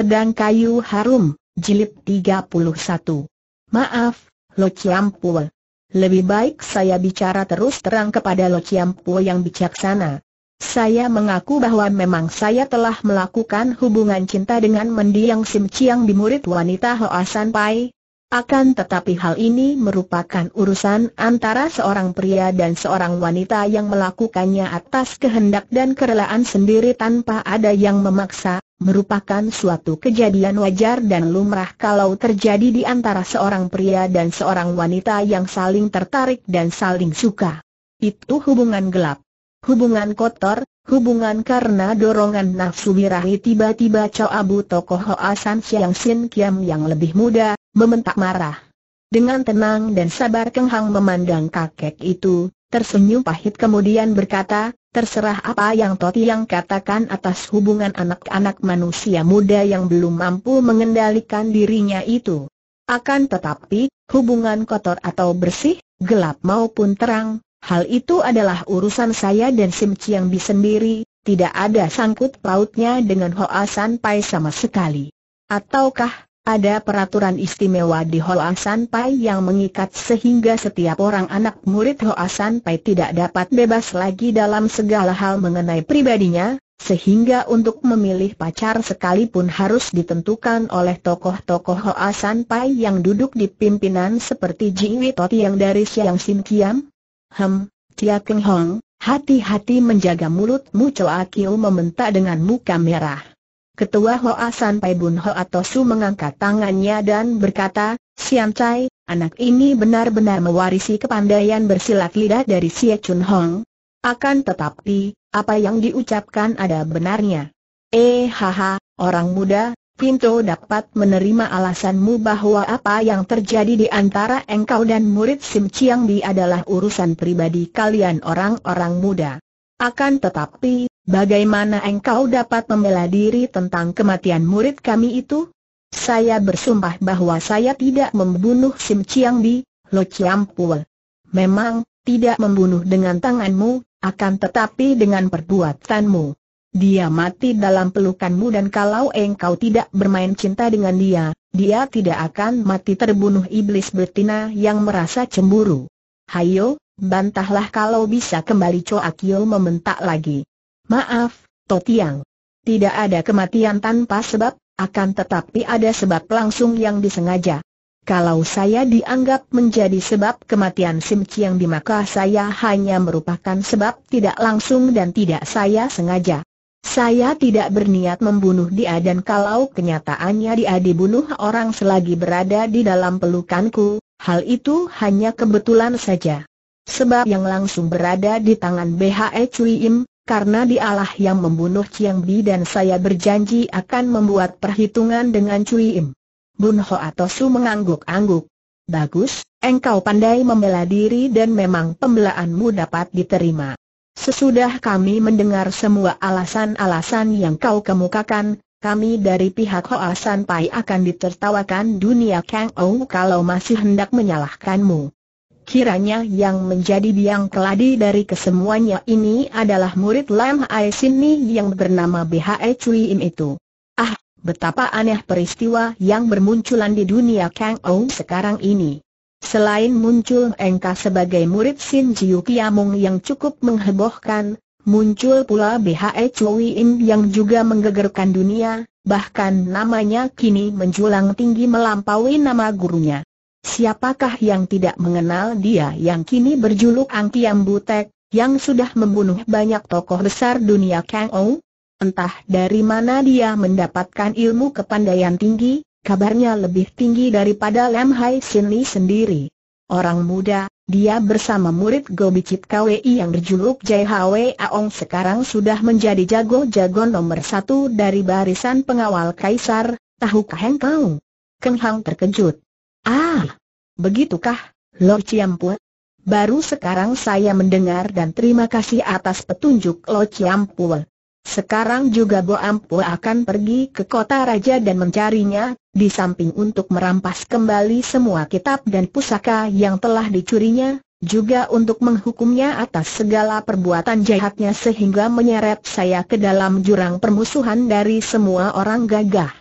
Pedang Kayu Harum, Jilid 31. Maaf, Lo ciampul. Lebih baik saya bicara terus terang kepada Lo ciampul yang bijaksana. Saya mengaku bahwa memang saya telah melakukan hubungan cinta dengan mendiang Sim Chiang di murid wanita Hoa San Pai. Akan tetapi hal ini merupakan urusan antara seorang pria dan seorang wanita yang melakukannya atas kehendak dan kerelaan sendiri tanpa ada yang memaksa merupakan suatu kejadian wajar dan lumrah kalau terjadi di antara seorang pria dan seorang wanita yang saling tertarik dan saling suka. Itu hubungan gelap, hubungan kotor, hubungan karena dorongan nafsu birahi tiba-tiba Chow Abu tokoh Asan Siang Sin Kiam yang lebih muda, membentak marah. Dengan tenang dan sabar Keng Hang memandang kakek itu, tersenyum pahit kemudian berkata, terserah apa yang Toti yang katakan atas hubungan anak-anak manusia muda yang belum mampu mengendalikan dirinya itu. Akan tetapi, hubungan kotor atau bersih, gelap maupun terang, hal itu adalah urusan saya dan Sim Chiang Bi sendiri, tidak ada sangkut pautnya dengan Hoa San Pai sama sekali. Ataukah, ada peraturan istimewa di Hoa Pai yang mengikat sehingga setiap orang anak murid Hoa Pai tidak dapat bebas lagi dalam segala hal mengenai pribadinya, sehingga untuk memilih pacar sekalipun harus ditentukan oleh tokoh-tokoh Hoa Pai yang duduk di pimpinan seperti Jiwi Toti yang dari Siang Sin Kiam. Hem, Tia Keng Hong, hati-hati menjaga mulutmu Choa Kiu membentak dengan muka merah. Ketua Hoa San Pai Bun Hoa Tosu mengangkat tangannya dan berkata, Siam Chai, anak ini benar-benar mewarisi kepandaian bersilat lidah dari Sia Chun Hong. Akan tetapi, apa yang diucapkan ada benarnya. Eh haha, orang muda, Pinto dapat menerima alasanmu bahwa apa yang terjadi di antara engkau dan murid Sim Chiang Bi adalah urusan pribadi kalian orang-orang muda. Akan tetapi, bagaimana engkau dapat membela diri tentang kematian murid kami itu? Saya bersumpah bahwa saya tidak membunuh Sim Chiang Bi, Lo Chiang Pul. Memang, tidak membunuh dengan tanganmu, akan tetapi dengan perbuatanmu. Dia mati dalam pelukanmu dan kalau engkau tidak bermain cinta dengan dia, dia tidak akan mati terbunuh iblis betina yang merasa cemburu. Hayo, Bantahlah kalau bisa kembali Cho Akil membentak lagi. Maaf, Totiang. Tidak ada kematian tanpa sebab, akan tetapi ada sebab langsung yang disengaja. Kalau saya dianggap menjadi sebab kematian Sim Chiang di maka saya hanya merupakan sebab tidak langsung dan tidak saya sengaja. Saya tidak berniat membunuh dia dan kalau kenyataannya dia dibunuh orang selagi berada di dalam pelukanku, hal itu hanya kebetulan saja sebab yang langsung berada di tangan BHE Cui Im, karena dialah yang membunuh Chiang Bi dan saya berjanji akan membuat perhitungan dengan Cui Im. Bun Ho Atosu mengangguk-angguk. Bagus, engkau pandai membela diri dan memang pembelaanmu dapat diterima. Sesudah kami mendengar semua alasan-alasan yang kau kemukakan, kami dari pihak Hoa San Pai akan ditertawakan dunia Kang Ou kalau masih hendak menyalahkanmu. Kiranya yang menjadi biang keladi dari kesemuanya ini adalah murid Lam Ai Sini yang bernama BHE Cui Im itu. Ah, betapa aneh peristiwa yang bermunculan di dunia Kang Ou sekarang ini. Selain muncul Engka sebagai murid Sin Jiu Kiamung yang cukup menghebohkan, muncul pula BHE Cui Im yang juga menggegerkan dunia, bahkan namanya kini menjulang tinggi melampaui nama gurunya. Siapakah yang tidak mengenal dia yang kini berjuluk Angkiam Butek, yang sudah membunuh banyak tokoh besar dunia Kang Ou? Entah dari mana dia mendapatkan ilmu kepandaian tinggi, kabarnya lebih tinggi daripada Lam Hai Sin Li sendiri. Orang muda, dia bersama murid Gobi Gobicit Kwei yang berjuluk Jai Hwe Aong sekarang sudah menjadi jago-jago nomor satu dari barisan pengawal kaisar, tahukah engkau? Keng Hang terkejut. Ah, begitukah, Lo Ciampue? Baru sekarang saya mendengar dan terima kasih atas petunjuk Lo Ciampue. Sekarang juga Bo Ampu akan pergi ke kota raja dan mencarinya, di samping untuk merampas kembali semua kitab dan pusaka yang telah dicurinya, juga untuk menghukumnya atas segala perbuatan jahatnya sehingga menyeret saya ke dalam jurang permusuhan dari semua orang gagah.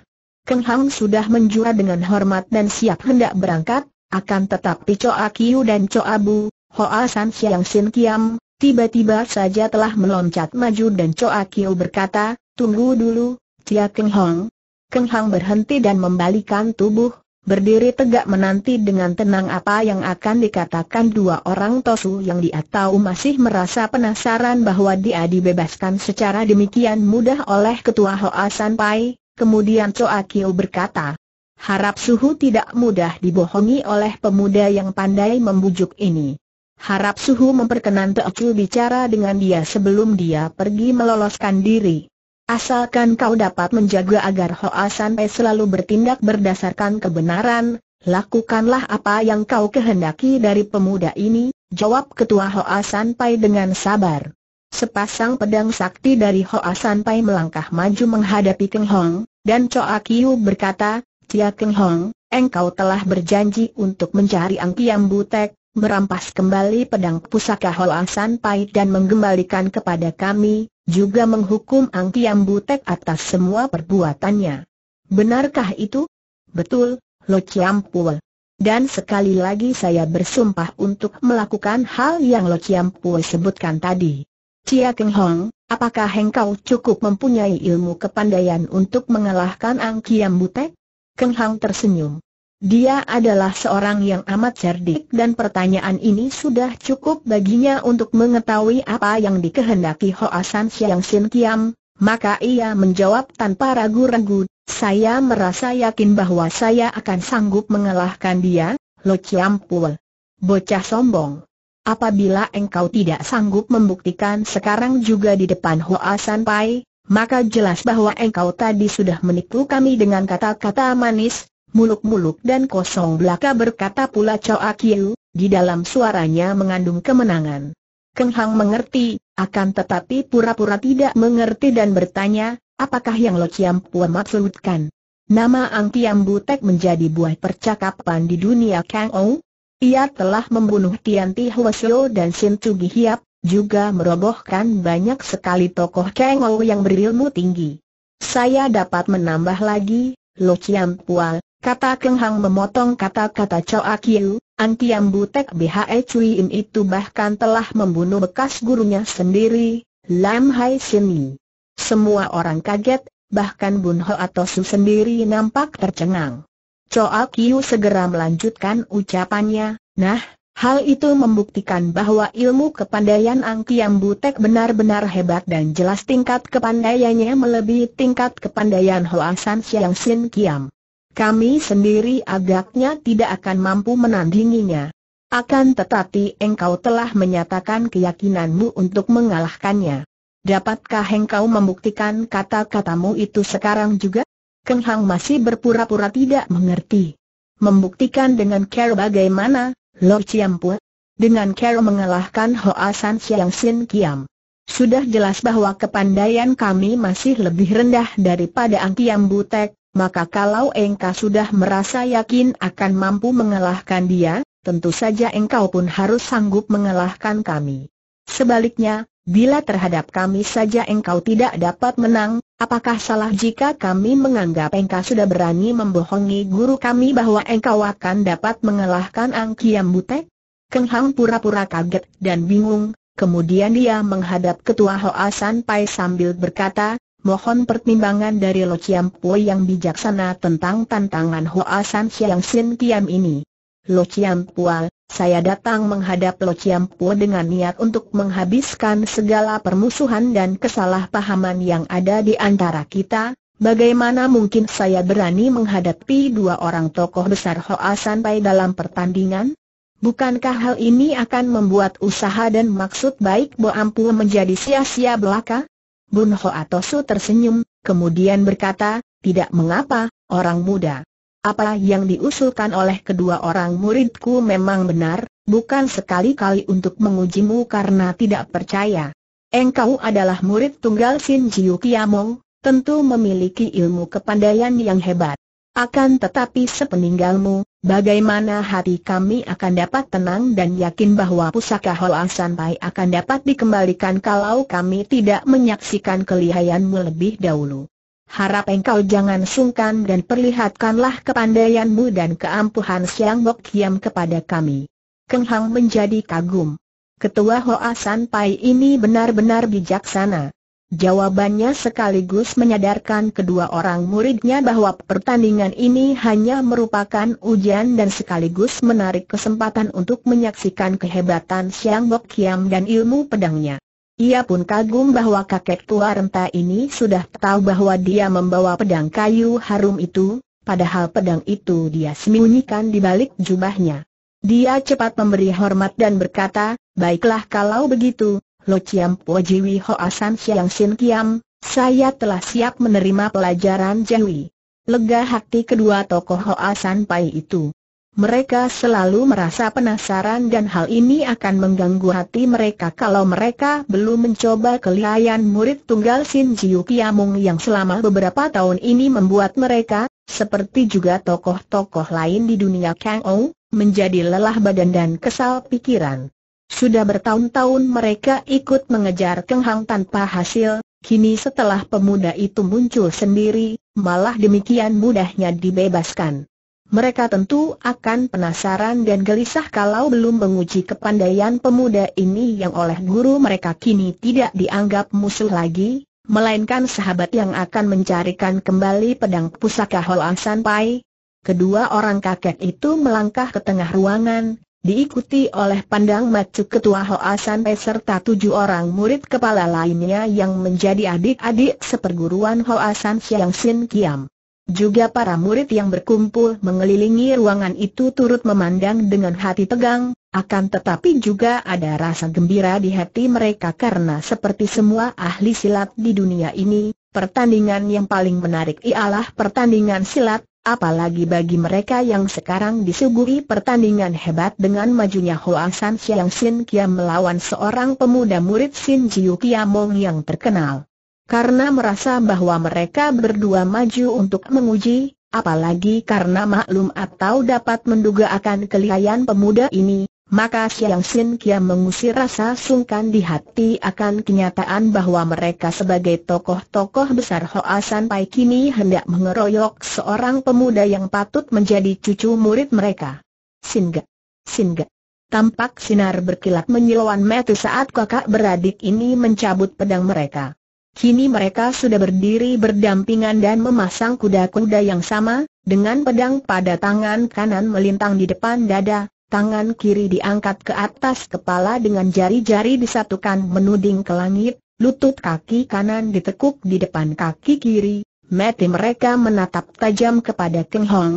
Keng Hang sudah menjura dengan hormat dan siap hendak berangkat, akan tetapi Choa Kiu dan Choa Bu, Hoa San Siang Sin Kiam, tiba-tiba saja telah meloncat maju dan Choa Kiu berkata, tunggu dulu, Cia Keng Hong. Keng Hang berhenti dan membalikan tubuh, berdiri tegak menanti dengan tenang apa yang akan dikatakan dua orang Tosu yang dia tahu masih merasa penasaran bahwa dia dibebaskan secara demikian mudah oleh Ketua Hoa San Pai, Kemudian Cho Akil berkata, harap suhu tidak mudah dibohongi oleh pemuda yang pandai membujuk ini. Harap suhu memperkenan Chu bicara dengan dia sebelum dia pergi meloloskan diri. Asalkan kau dapat menjaga agar Hoa Sanpai selalu bertindak berdasarkan kebenaran, lakukanlah apa yang kau kehendaki dari pemuda ini, jawab ketua Hoa Sanpai dengan sabar. Sepasang pedang sakti dari Hoa Sanpai melangkah maju menghadapi Keng Hong, dan Choa Kiu berkata, Cia Keng Hong, engkau telah berjanji untuk mencari Ang Kiam Butek, merampas kembali pedang pusaka Hoa Sanpai dan mengembalikan kepada kami, juga menghukum Ang Kiam Butek atas semua perbuatannya. Benarkah itu? Betul, Lo Chiam Pul. Dan sekali lagi saya bersumpah untuk melakukan hal yang Lo Chiam Pui sebutkan tadi. Cia Keng Hong, apakah engkau cukup mempunyai ilmu kepandaian untuk mengalahkan Ang Kiam Butek? Keng Hong tersenyum. Dia adalah seorang yang amat cerdik dan pertanyaan ini sudah cukup baginya untuk mengetahui apa yang dikehendaki Hoasan Siang Sin Kiam, maka ia menjawab tanpa ragu-ragu, saya merasa yakin bahwa saya akan sanggup mengalahkan dia, Lo Chiam Pul. Bocah sombong. Apabila engkau tidak sanggup membuktikan sekarang juga di depan Hoa San Pai, maka jelas bahwa engkau tadi sudah menipu kami dengan kata-kata manis, muluk-muluk dan kosong belaka berkata pula Chow Akiu, di dalam suaranya mengandung kemenangan. Keng Hang mengerti, akan tetapi pura-pura tidak mengerti dan bertanya, apakah yang Lo Chiam Pua maksudkan? Nama Ang Tiam Butek menjadi buah percakapan di dunia Kang Ou, ia telah membunuh Tian Ti Hwasyo dan Shin Tugi Hiap, juga merobohkan banyak sekali tokoh Kengou yang berilmu tinggi. Saya dapat menambah lagi, Lo Chiam Pual, kata Keng Hang memotong kata-kata Choa Kiu, Antiam Butek BHE Cui Im itu bahkan telah membunuh bekas gurunya sendiri, Lam Hai Yi. Semua orang kaget, bahkan Bun Ho atau Su sendiri nampak tercengang. Choa Kiu segera melanjutkan ucapannya, nah, hal itu membuktikan bahwa ilmu kepandaian Ang Kiam Butek benar-benar hebat dan jelas tingkat kepandaiannya melebihi tingkat kepandaian Hoa San Siang Sin Kiam. Kami sendiri agaknya tidak akan mampu menandinginya. Akan tetapi engkau telah menyatakan keyakinanmu untuk mengalahkannya. Dapatkah engkau membuktikan kata-katamu itu sekarang juga? Keng Hang masih berpura-pura tidak mengerti. Membuktikan dengan Carol bagaimana, Lo Chiam Pu? dengan Carol mengalahkan Hoa San Siang Sin Kiam. Sudah jelas bahwa kepandaian kami masih lebih rendah daripada Kiam Butek, maka kalau engkau sudah merasa yakin akan mampu mengalahkan dia, tentu saja engkau pun harus sanggup mengalahkan kami. Sebaliknya, bila terhadap kami saja engkau tidak dapat menang, Apakah salah jika kami menganggap engkau sudah berani membohongi guru kami bahwa engkau akan dapat mengalahkan Ang Kiam Butek? Keng Hang pura-pura kaget dan bingung, kemudian dia menghadap ketua Hoa San Pai sambil berkata, mohon pertimbangan dari Lo Chiam Pui yang bijaksana tentang tantangan Hoa San Siang Sin Kiam ini. Lo Chiam Pua, saya datang menghadap Lo Chiampu dengan niat untuk menghabiskan segala permusuhan dan kesalahpahaman yang ada di antara kita. Bagaimana mungkin saya berani menghadapi dua orang tokoh besar Hoa Sanpai dalam pertandingan? Bukankah hal ini akan membuat usaha dan maksud baik Bo Ampu menjadi sia-sia belaka? Bun Hoa Tosu tersenyum, kemudian berkata, tidak mengapa, orang muda. Apa yang diusulkan oleh kedua orang muridku memang benar, bukan sekali-kali untuk mengujimu karena tidak percaya. Engkau adalah murid tunggal Sin Jiu Kiamong, tentu memiliki ilmu kepandaian yang hebat. Akan tetapi sepeninggalmu, bagaimana hati kami akan dapat tenang dan yakin bahwa pusaka Hoa Pai akan dapat dikembalikan kalau kami tidak menyaksikan kelihayanmu lebih dahulu. Harap engkau jangan sungkan dan perlihatkanlah kepandaianmu dan keampuhan Siang Bok Kiam kepada kami. Keng Hang menjadi kagum. Ketua Hoa San Pai ini benar-benar bijaksana. Jawabannya sekaligus menyadarkan kedua orang muridnya bahwa pertandingan ini hanya merupakan ujian dan sekaligus menarik kesempatan untuk menyaksikan kehebatan Siang Bok Kiam dan ilmu pedangnya. Ia pun kagum bahwa kakek tua renta ini sudah tahu bahwa dia membawa pedang kayu harum itu, padahal pedang itu dia sembunyikan di balik jubahnya. Dia cepat memberi hormat dan berkata, baiklah kalau begitu, Lo Chiam Po Jiwi ho asan Siang Sin Kiam, saya telah siap menerima pelajaran Jawi. Lega hati kedua tokoh ho asan Pai itu. Mereka selalu merasa penasaran dan hal ini akan mengganggu hati mereka kalau mereka belum mencoba kelihayan murid tunggal Sin Jiu Kiamung yang selama beberapa tahun ini membuat mereka, seperti juga tokoh-tokoh lain di dunia Kang Ou, menjadi lelah badan dan kesal pikiran. Sudah bertahun-tahun mereka ikut mengejar Keng Hang tanpa hasil, kini setelah pemuda itu muncul sendiri, malah demikian mudahnya dibebaskan mereka tentu akan penasaran dan gelisah kalau belum menguji kepandaian pemuda ini yang oleh guru mereka kini tidak dianggap musuh lagi, melainkan sahabat yang akan mencarikan kembali pedang pusaka Hoang San Pai. Kedua orang kakek itu melangkah ke tengah ruangan, diikuti oleh pandang macu ketua Hoa San Pai serta tujuh orang murid kepala lainnya yang menjadi adik-adik seperguruan Hoa San Siang Sin Kiam. Juga para murid yang berkumpul mengelilingi ruangan itu turut memandang dengan hati tegang, akan tetapi juga ada rasa gembira di hati mereka karena seperti semua ahli silat di dunia ini, pertandingan yang paling menarik ialah pertandingan silat, apalagi bagi mereka yang sekarang disuguhi pertandingan hebat dengan majunya Hoa San Siang Kiam melawan seorang pemuda murid Sin Jiu Kiamong yang terkenal. Karena merasa bahwa mereka berdua maju untuk menguji, apalagi karena maklum atau dapat menduga akan kelihayan pemuda ini, maka Siang Sin Kia mengusir rasa sungkan di hati akan kenyataan bahwa mereka sebagai tokoh-tokoh besar Hoa San Pai kini hendak mengeroyok seorang pemuda yang patut menjadi cucu murid mereka. Singa. Singa. Tampak sinar berkilat menyilauan metu saat kakak beradik ini mencabut pedang mereka. Kini mereka sudah berdiri berdampingan dan memasang kuda-kuda yang sama, dengan pedang pada tangan kanan melintang di depan dada, tangan kiri diangkat ke atas kepala dengan jari-jari disatukan menuding ke langit, lutut kaki kanan ditekuk di depan kaki kiri, mati mereka menatap tajam kepada Keng Hong.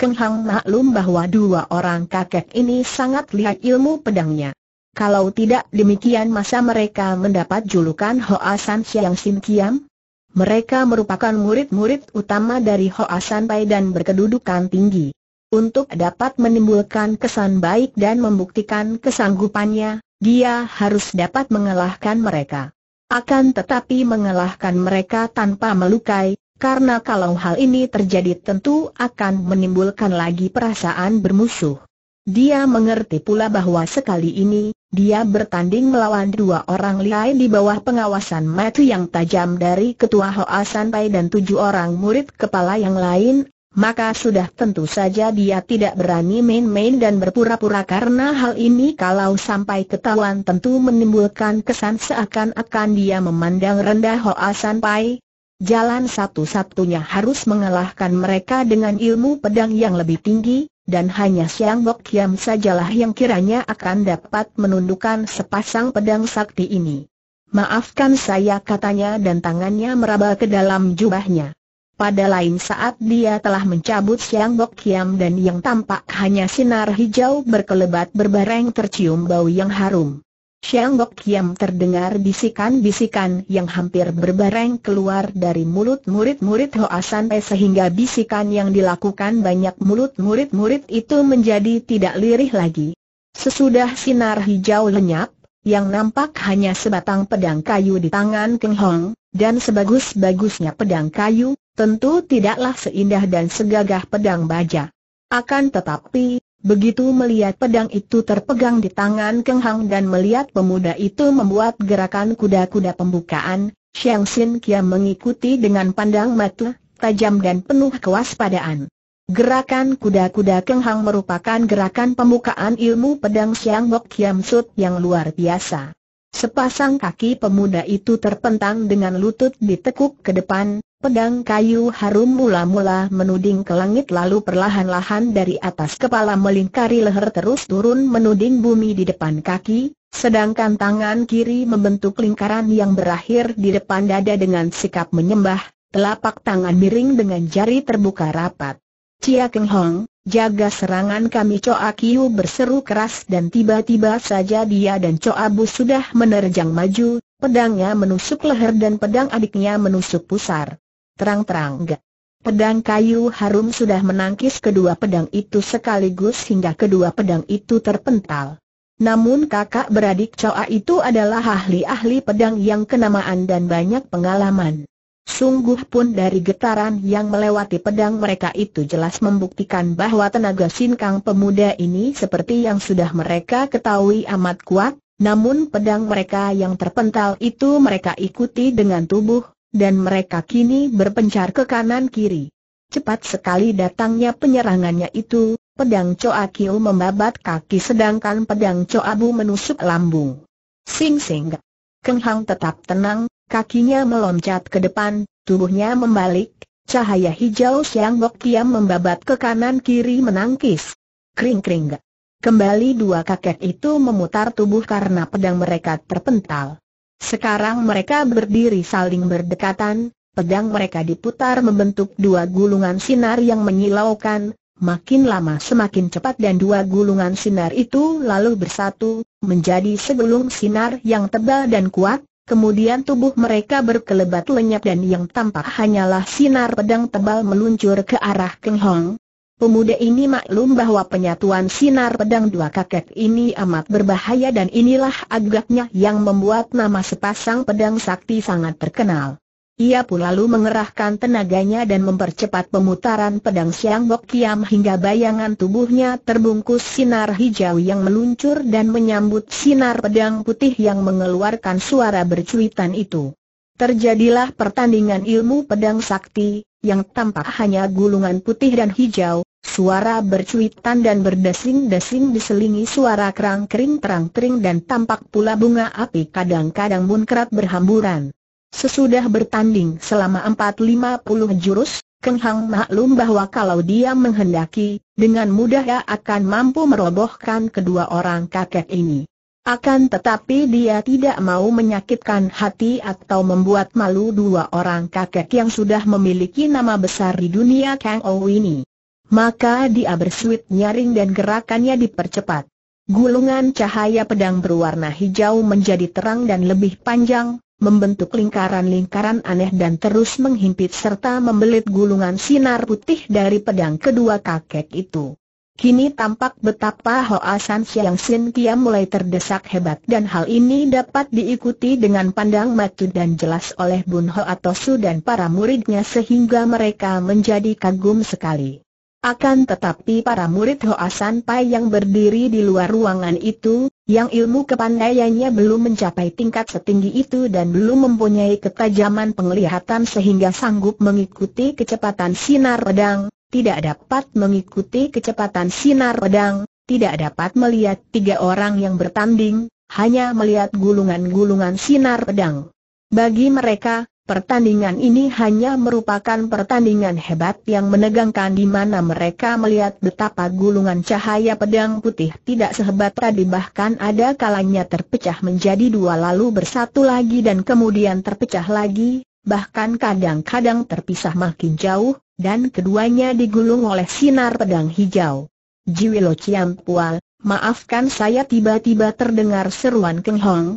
Keng Hong maklum bahwa dua orang kakek ini sangat lihat ilmu pedangnya. Kalau tidak demikian masa mereka mendapat julukan Hoa San Siang Sin Kiam? Mereka merupakan murid-murid utama dari Hoa San Pai dan berkedudukan tinggi. Untuk dapat menimbulkan kesan baik dan membuktikan kesanggupannya, dia harus dapat mengalahkan mereka. Akan tetapi mengalahkan mereka tanpa melukai, karena kalau hal ini terjadi tentu akan menimbulkan lagi perasaan bermusuh. Dia mengerti pula bahwa sekali ini, dia bertanding melawan dua orang lain di bawah pengawasan mata yang tajam dari Ketua Hoa Sanpai dan tujuh orang murid kepala yang lain, maka sudah tentu saja dia tidak berani main-main dan berpura-pura karena hal ini kalau sampai ketahuan tentu menimbulkan kesan seakan-akan dia memandang rendah Hoa Sanpai. Jalan satu-satunya harus mengalahkan mereka dengan ilmu pedang yang lebih tinggi, dan hanya Siang Bok Kiam sajalah yang kiranya akan dapat menundukkan sepasang pedang sakti ini. Maafkan saya katanya dan tangannya meraba ke dalam jubahnya. Pada lain saat dia telah mencabut siang bok kiam dan yang tampak hanya sinar hijau berkelebat berbareng tercium bau yang harum. Shanggok Kiam terdengar bisikan-bisikan yang hampir berbareng keluar dari mulut murid-murid Hoa San Pe sehingga bisikan yang dilakukan banyak mulut murid-murid itu menjadi tidak lirih lagi. Sesudah sinar hijau lenyap, yang nampak hanya sebatang pedang kayu di tangan Keng Hong, dan sebagus-bagusnya pedang kayu, tentu tidaklah seindah dan segagah pedang baja. Akan tetapi, Begitu melihat pedang itu terpegang di tangan Keng Hang dan melihat pemuda itu membuat gerakan kuda-kuda pembukaan, Xiang Xin Kia mengikuti dengan pandang mata, tajam dan penuh kewaspadaan. Gerakan kuda-kuda Keng Hang merupakan gerakan pembukaan ilmu pedang Xiang Wok Kiam Sut yang luar biasa. Sepasang kaki pemuda itu terpentang dengan lutut ditekuk ke depan, Pedang kayu harum mula-mula menuding ke langit lalu perlahan-lahan dari atas kepala melingkari leher terus turun menuding bumi di depan kaki, sedangkan tangan kiri membentuk lingkaran yang berakhir di depan dada dengan sikap menyembah, telapak tangan miring dengan jari terbuka rapat. Cia Keng Hong, jaga serangan kami Coa Kiu berseru keras dan tiba-tiba saja dia dan Coa Bu sudah menerjang maju, pedangnya menusuk leher dan pedang adiknya menusuk pusar terang-terang enggak. Pedang kayu harum sudah menangkis kedua pedang itu sekaligus hingga kedua pedang itu terpental. Namun kakak beradik Choa itu adalah ahli-ahli pedang yang kenamaan dan banyak pengalaman. Sungguh pun dari getaran yang melewati pedang mereka itu jelas membuktikan bahwa tenaga sinkang pemuda ini seperti yang sudah mereka ketahui amat kuat, namun pedang mereka yang terpental itu mereka ikuti dengan tubuh, dan mereka kini berpencar ke kanan kiri. Cepat sekali datangnya penyerangannya itu, pedang Choa Kiu membabat kaki sedangkan pedang Choa Bu menusuk lambung. Sing sing. Keng Hang tetap tenang, kakinya meloncat ke depan, tubuhnya membalik, cahaya hijau siang bok tiam membabat ke kanan kiri menangkis. Kring kring. Kembali dua kakek itu memutar tubuh karena pedang mereka terpental. Sekarang mereka berdiri saling berdekatan, pedang mereka diputar membentuk dua gulungan sinar yang menyilaukan, makin lama semakin cepat dan dua gulungan sinar itu lalu bersatu, menjadi segulung sinar yang tebal dan kuat, kemudian tubuh mereka berkelebat lenyap dan yang tampak hanyalah sinar pedang tebal meluncur ke arah Keng Hong, Pemuda ini maklum bahwa penyatuan sinar pedang dua kakek ini amat berbahaya dan inilah agaknya yang membuat nama sepasang pedang sakti sangat terkenal. Ia pun lalu mengerahkan tenaganya dan mempercepat pemutaran pedang Siang Bok Kiam hingga bayangan tubuhnya terbungkus sinar hijau yang meluncur dan menyambut sinar pedang putih yang mengeluarkan suara bercuitan itu. Terjadilah pertandingan ilmu pedang sakti, yang tampak hanya gulungan putih dan hijau, Suara bercuitan dan berdesing-desing diselingi suara kerang-kering terang-tering dan tampak pula bunga api kadang-kadang munkrat berhamburan. Sesudah bertanding selama 4-50 jurus, Keng Hang maklum bahwa kalau dia menghendaki, dengan mudah ia akan mampu merobohkan kedua orang kakek ini. Akan tetapi dia tidak mau menyakitkan hati atau membuat malu dua orang kakek yang sudah memiliki nama besar di dunia Kang Ou ini. Maka dia bersuit nyaring dan gerakannya dipercepat. Gulungan cahaya pedang berwarna hijau menjadi terang dan lebih panjang, membentuk lingkaran-lingkaran aneh dan terus menghimpit serta membelit gulungan sinar putih dari pedang kedua kakek itu. Kini tampak betapa Hoa San Siang Sin Kia mulai terdesak hebat dan hal ini dapat diikuti dengan pandang matu dan jelas oleh Bun Hoa Tosu dan para muridnya sehingga mereka menjadi kagum sekali. Akan tetapi para murid Hoa San Pai yang berdiri di luar ruangan itu, yang ilmu kepandaiannya belum mencapai tingkat setinggi itu dan belum mempunyai ketajaman penglihatan sehingga sanggup mengikuti kecepatan sinar pedang, tidak dapat mengikuti kecepatan sinar pedang, tidak dapat melihat tiga orang yang bertanding, hanya melihat gulungan-gulungan sinar pedang. Bagi mereka, Pertandingan ini hanya merupakan pertandingan hebat yang menegangkan di mana mereka melihat betapa gulungan cahaya pedang putih tidak sehebat tadi bahkan ada kalanya terpecah menjadi dua lalu bersatu lagi dan kemudian terpecah lagi, bahkan kadang-kadang terpisah makin jauh, dan keduanya digulung oleh sinar pedang hijau. Jiwilo Pual, maafkan saya tiba-tiba terdengar seruan Keng Hong,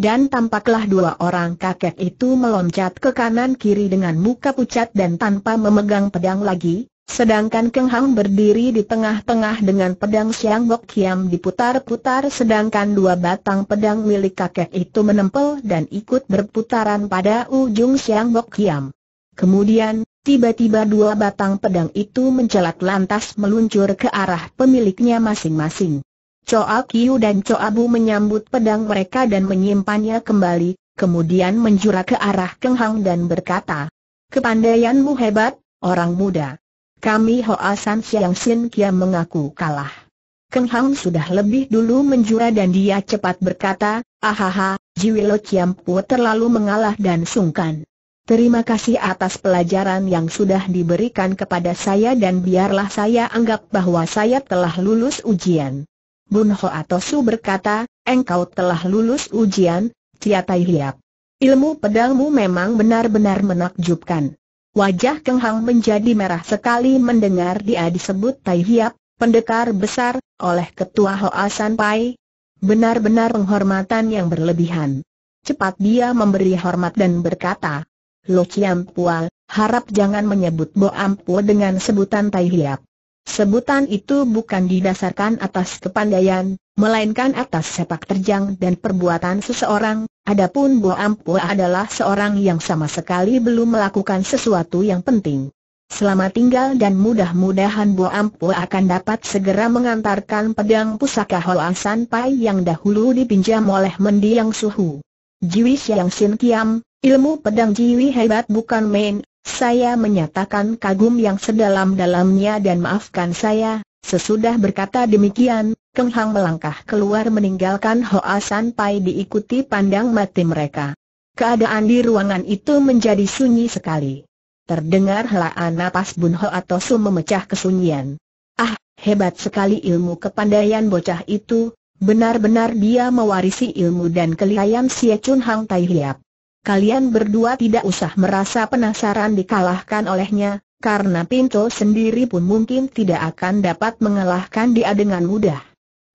dan tampaklah dua orang kakek itu meloncat ke kanan kiri dengan muka pucat dan tanpa memegang pedang lagi, sedangkan Keng Hang berdiri di tengah-tengah dengan pedang Siang Bok Kiam diputar-putar sedangkan dua batang pedang milik kakek itu menempel dan ikut berputaran pada ujung Siang Bok Kiam. Kemudian, tiba-tiba dua batang pedang itu mencelat lantas meluncur ke arah pemiliknya masing-masing. Choa Kiu dan Choa Bu menyambut pedang mereka dan menyimpannya kembali, kemudian menjura ke arah Keng Hang dan berkata, Kepandaianmu hebat, orang muda. Kami Hoa San Siang Sin Kia mengaku kalah. Keng Hang sudah lebih dulu menjura dan dia cepat berkata, Ahaha, Jiwilo Ciampu terlalu mengalah dan sungkan. Terima kasih atas pelajaran yang sudah diberikan kepada saya dan biarlah saya anggap bahwa saya telah lulus ujian. Bun Ho atau Su berkata, engkau telah lulus ujian, Cia Tai Hiap. Ilmu pedangmu memang benar-benar menakjubkan. Wajah Keng Hang menjadi merah sekali mendengar dia disebut Tai Hiap, pendekar besar, oleh ketua Hoa San Pai. Benar-benar penghormatan yang berlebihan. Cepat dia memberi hormat dan berkata, Lo Chiam Pual, harap jangan menyebut Bo Ampu dengan sebutan Tai Hiap. Sebutan itu bukan didasarkan atas kepandaian, melainkan atas sepak terjang dan perbuatan seseorang, adapun Bo Ampua adalah seorang yang sama sekali belum melakukan sesuatu yang penting. Selamat tinggal dan mudah-mudahan Bo Ampu akan dapat segera mengantarkan pedang pusaka Hoa San Pai yang dahulu dipinjam oleh mendiang suhu. Jiwi Xiang Sin Kiam, ilmu pedang Jiwi hebat bukan main, saya menyatakan kagum yang sedalam-dalamnya dan maafkan saya, sesudah berkata demikian, Keng Hang melangkah keluar meninggalkan Hoa San Pai diikuti pandang mati mereka. Keadaan di ruangan itu menjadi sunyi sekali. Terdengar helaan napas Bun atau Su memecah kesunyian. Ah, hebat sekali ilmu kepandaian bocah itu, benar-benar dia mewarisi ilmu dan kelihayan Sia Chun Hang Tai Hiap kalian berdua tidak usah merasa penasaran dikalahkan olehnya, karena Pinto sendiri pun mungkin tidak akan dapat mengalahkan dia dengan mudah.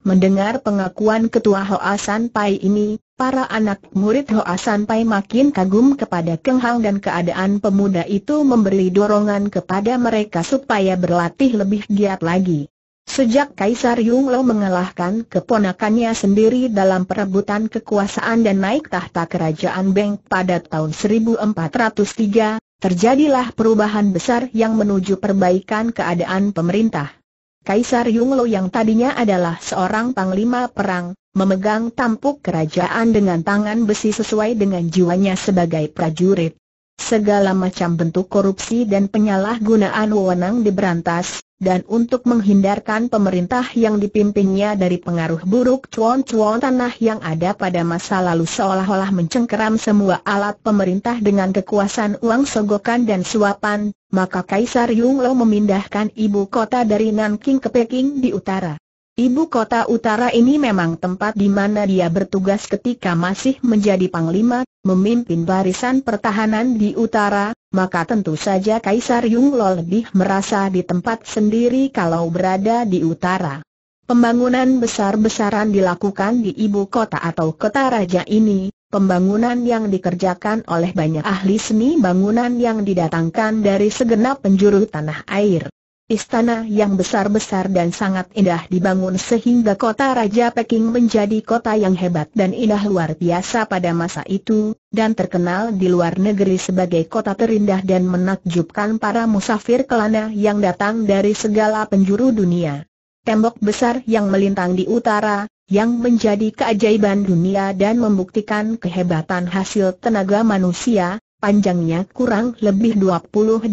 Mendengar pengakuan ketua Hoa Pai ini, para anak murid Hoa Pai makin kagum kepada Keng Hang dan keadaan pemuda itu memberi dorongan kepada mereka supaya berlatih lebih giat lagi. Sejak Kaisar Yunglo mengalahkan keponakannya sendiri dalam perebutan kekuasaan dan naik tahta kerajaan Beng pada tahun 1403, terjadilah perubahan besar yang menuju perbaikan keadaan pemerintah. Kaisar Yunglo yang tadinya adalah seorang panglima perang, memegang tampuk kerajaan dengan tangan besi sesuai dengan jiwanya sebagai prajurit. Segala macam bentuk korupsi dan penyalahgunaan wewenang diberantas, dan untuk menghindarkan pemerintah yang dipimpinnya dari pengaruh buruk cuan-cuan tanah yang ada pada masa lalu seolah-olah mencengkeram semua alat pemerintah dengan kekuasaan uang sogokan dan suapan, maka Kaisar Yunglo memindahkan ibu kota dari Nanking ke Peking di utara. Ibu kota utara ini memang tempat di mana dia bertugas ketika masih menjadi panglima, memimpin barisan pertahanan di utara, maka tentu saja Kaisar Yunglo lebih merasa di tempat sendiri kalau berada di utara. Pembangunan besar-besaran dilakukan di ibu kota atau kota raja ini, pembangunan yang dikerjakan oleh banyak ahli seni bangunan yang didatangkan dari segenap penjuru tanah air. Istana yang besar-besar dan sangat indah dibangun sehingga kota Raja Peking menjadi kota yang hebat dan indah luar biasa pada masa itu, dan terkenal di luar negeri sebagai kota terindah dan menakjubkan para musafir kelana yang datang dari segala penjuru dunia. Tembok besar yang melintang di utara, yang menjadi keajaiban dunia dan membuktikan kehebatan hasil tenaga manusia, panjangnya kurang lebih 22.500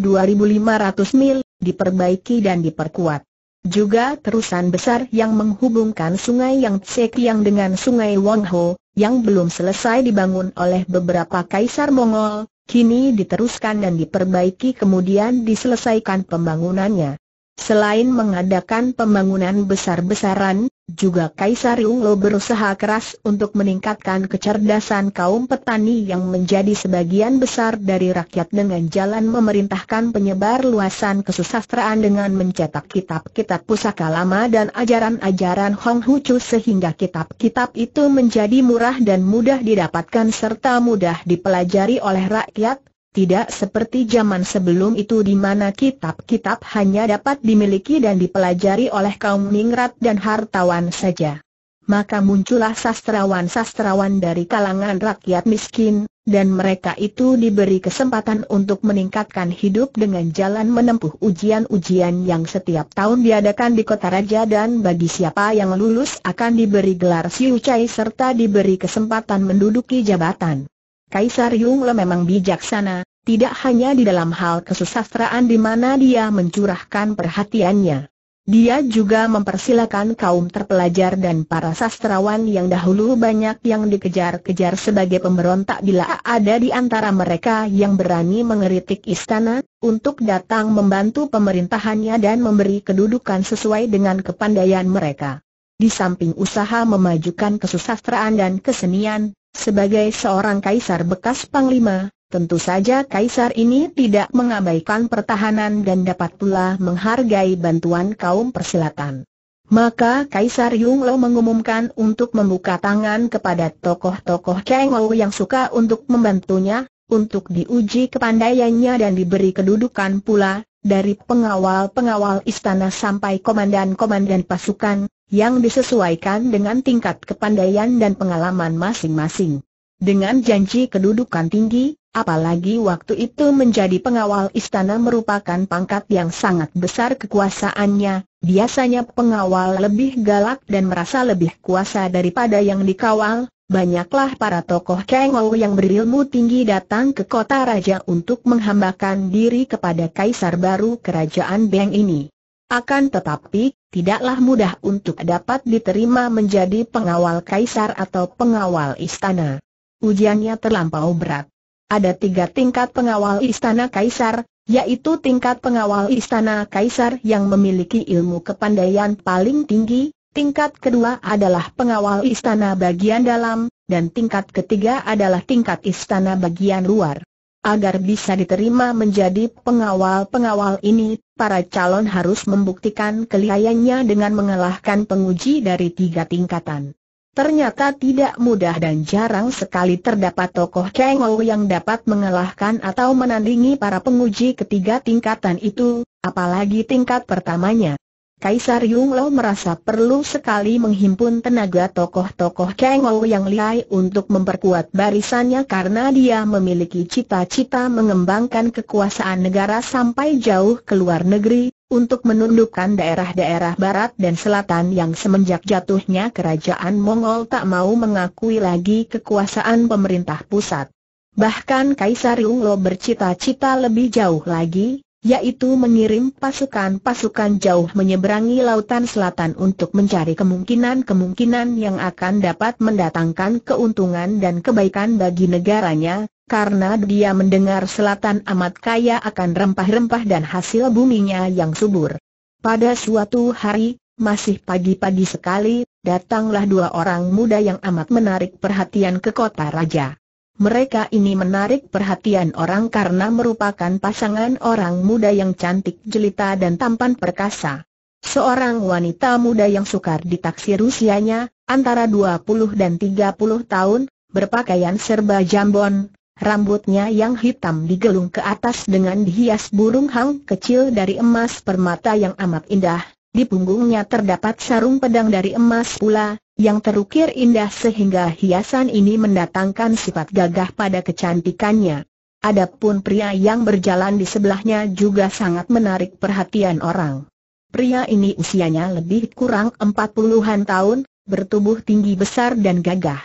mil, diperbaiki dan diperkuat. Juga terusan besar yang menghubungkan sungai yang Tsekiang dengan sungai Wangho, yang belum selesai dibangun oleh beberapa kaisar Mongol, kini diteruskan dan diperbaiki kemudian diselesaikan pembangunannya. Selain mengadakan pembangunan besar-besaran, juga Kaisar Yunglo berusaha keras untuk meningkatkan kecerdasan kaum petani yang menjadi sebagian besar dari rakyat dengan jalan memerintahkan penyebar luasan kesusastraan dengan mencetak kitab-kitab pusaka lama dan ajaran-ajaran Hong Hucu sehingga kitab-kitab itu menjadi murah dan mudah didapatkan serta mudah dipelajari oleh rakyat, tidak seperti zaman sebelum itu di mana kitab-kitab hanya dapat dimiliki dan dipelajari oleh kaum ningrat dan hartawan saja. Maka muncullah sastrawan-sastrawan dari kalangan rakyat miskin, dan mereka itu diberi kesempatan untuk meningkatkan hidup dengan jalan menempuh ujian-ujian yang setiap tahun diadakan di kota raja dan bagi siapa yang lulus akan diberi gelar siucai serta diberi kesempatan menduduki jabatan. Kaisar Le memang bijaksana, tidak hanya di dalam hal kesusastraan di mana dia mencurahkan perhatiannya. Dia juga mempersilakan kaum terpelajar dan para sastrawan yang dahulu banyak yang dikejar-kejar sebagai pemberontak bila ada di antara mereka yang berani mengeritik istana, untuk datang membantu pemerintahannya dan memberi kedudukan sesuai dengan kepandaian mereka. Di samping usaha memajukan kesusastraan dan kesenian, sebagai seorang kaisar bekas panglima, tentu saja kaisar ini tidak mengabaikan pertahanan dan dapat pula menghargai bantuan kaum persilatan. Maka Kaisar Yunglo mengumumkan untuk membuka tangan kepada tokoh-tokoh Chengou yang suka untuk membantunya, untuk diuji kepandaiannya dan diberi kedudukan pula, dari pengawal-pengawal istana sampai komandan-komandan pasukan, yang disesuaikan dengan tingkat kepandaian dan pengalaman masing-masing. Dengan janji kedudukan tinggi, apalagi waktu itu menjadi pengawal istana merupakan pangkat yang sangat besar kekuasaannya, biasanya pengawal lebih galak dan merasa lebih kuasa daripada yang dikawal, banyaklah para tokoh Kengou yang berilmu tinggi datang ke kota raja untuk menghambakan diri kepada kaisar baru kerajaan Beng ini. Akan tetapi, tidaklah mudah untuk dapat diterima menjadi pengawal kaisar atau pengawal istana. Ujiannya terlampau berat. Ada tiga tingkat pengawal istana kaisar, yaitu tingkat pengawal istana kaisar yang memiliki ilmu kepandaian paling tinggi, tingkat kedua adalah pengawal istana bagian dalam, dan tingkat ketiga adalah tingkat istana bagian luar. Agar bisa diterima menjadi pengawal-pengawal ini, para calon harus membuktikan kelihayannya dengan mengalahkan penguji dari tiga tingkatan. Ternyata tidak mudah dan jarang sekali terdapat tokoh Ou yang dapat mengalahkan atau menandingi para penguji ketiga tingkatan itu, apalagi tingkat pertamanya. Kaisar Yung Lo merasa perlu sekali menghimpun tenaga tokoh-tokoh Kang yang lihai untuk memperkuat barisannya karena dia memiliki cita-cita mengembangkan kekuasaan negara sampai jauh ke luar negeri, untuk menundukkan daerah-daerah barat dan selatan yang semenjak jatuhnya kerajaan Mongol tak mau mengakui lagi kekuasaan pemerintah pusat. Bahkan Kaisar Yung Lo bercita-cita lebih jauh lagi, yaitu mengirim pasukan-pasukan jauh menyeberangi lautan selatan untuk mencari kemungkinan-kemungkinan yang akan dapat mendatangkan keuntungan dan kebaikan bagi negaranya, karena dia mendengar selatan amat kaya akan rempah-rempah dan hasil buminya yang subur. Pada suatu hari, masih pagi-pagi sekali, datanglah dua orang muda yang amat menarik perhatian ke kota raja. Mereka ini menarik perhatian orang karena merupakan pasangan orang muda yang cantik jelita dan tampan perkasa. Seorang wanita muda yang sukar ditaksir usianya, antara 20 dan 30 tahun, berpakaian serba jambon, rambutnya yang hitam digelung ke atas dengan dihias burung hang kecil dari emas permata yang amat indah, di punggungnya terdapat sarung pedang dari emas pula, yang terukir indah sehingga hiasan ini mendatangkan sifat gagah pada kecantikannya. Adapun pria yang berjalan di sebelahnya juga sangat menarik perhatian orang. Pria ini usianya lebih kurang empat puluhan tahun, bertubuh tinggi besar dan gagah.